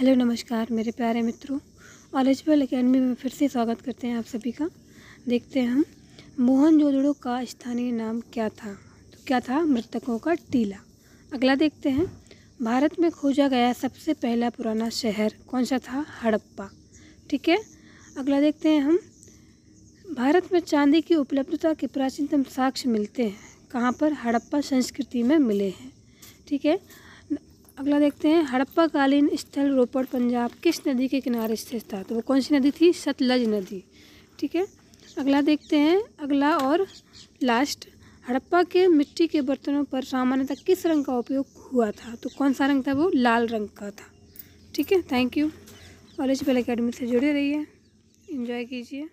hello नमस्कार मेरे प्यारे मित्रों एच वेल अकेडमी में फिर से स्वागत करते हैं आप सभी का देखते हैं हम मोहन जोदड़ो का स्थानीय नाम क्या था तो क्या था मृतकों का टीला अगला देखते हैं भारत में खोजा गया सबसे पहला पुराना शहर कौन सा था हड़प्पा ठीक है अगला देखते हैं हम भारत में चांदी की उपलब्धता के प्राचीनतम साक्ष्य मिलते हैं कहाँ पर हड़प्पा संस्कृति में मिले हैं ठीक है अगला देखते हैं हड़प्पा कालीन स्थल रोपड़ पंजाब किस नदी के किनारे स्थित था तो वो कौन सी नदी थी सतलज नदी ठीक है अगला देखते हैं अगला और लास्ट हड़प्पा के मिट्टी के बर्तनों पर सामान्यतः किस रंग का उपयोग हुआ था तो कौन सा रंग था वो लाल रंग का था ठीक है thank you college bell academy से जुड़े रहिए इंजॉय कीजिए